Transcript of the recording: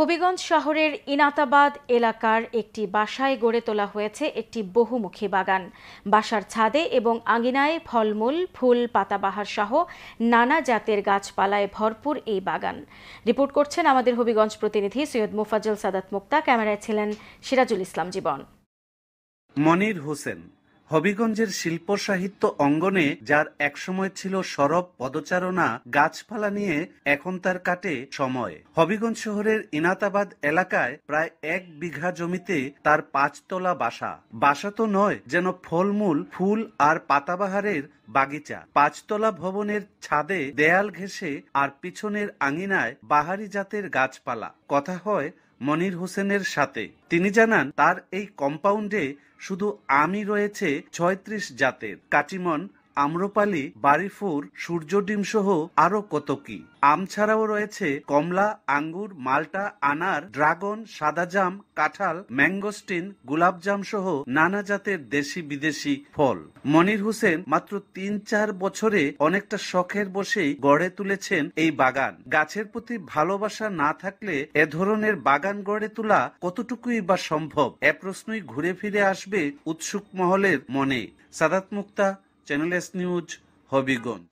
হবিগঞ্জ শহরের ইনাতাবাদ এলাকার একটি বাসায় গড়ে তোলা হয়েছে একটি বহুমুখী বাগান বাসার ছাদে এবং আঙিনায় ফলমূল ফুল পাতাবাহার সহ নানা জাতের গাছপালায় ভরপুর এই বাগান রিপোর্ট করছেন আমাদের হবিগঞ্জ প্রতিনিধি সৈয়দ মুফাজল সাদাত মুক্তা ক্যামেরায় ছিলেন সিরাজুল ইসলাম জীবন মনির হোসেন হবিগঞ্জের শিল্প সাহিত্য অঙ্গনে যার একসময় ছিল সরব পদচারণা গাছপালা নিয়ে এখন তার কাটে সময় হবিগঞ্জ শহরের ইনাতাবাদ এলাকায় প্রায় এক বিঘা জমিতে তার পাঁচতলা বাসা বাসা তো নয় যেন ফলমূল ফুল আর পাতাবাহারের বাগিচা পাঁচতলা ভবনের ছাদে দেয়াল ঘেঁষে আর পিছনের আঙিনায় বাহারি জাতের গাছপালা কথা হয় মনির হোসেনের সাথে তিনি জানান তার এই কম্পাউন্ডে শুধু আমই রয়েছে ছয়ত্রিশ জাতের কাটিমন আম্রপালি বাড়িফুর ডিম সহ আরও কত কি আম ছাড়াও রয়েছে কমলা আঙ্গুর মাল্টা আনার ড্রাগন সাদাজাম কাঁঠাল ম্যাঙ্গোস্টিন জাম সহ নানা জাতের দেশি বিদেশি ফল মনির হোসেন মাত্র তিন চার বছরে অনেকটা শখের বসেই গড়ে তুলেছেন এই বাগান গাছের প্রতি ভালোবাসা না থাকলে এ ধরনের বাগান গড়ে তোলা কতটুকুই বা সম্ভব এ প্রশ্নই ঘুরে ফিরে আসবে উৎসুক মহলের মনে Sadat Mukta channel S news Habiganj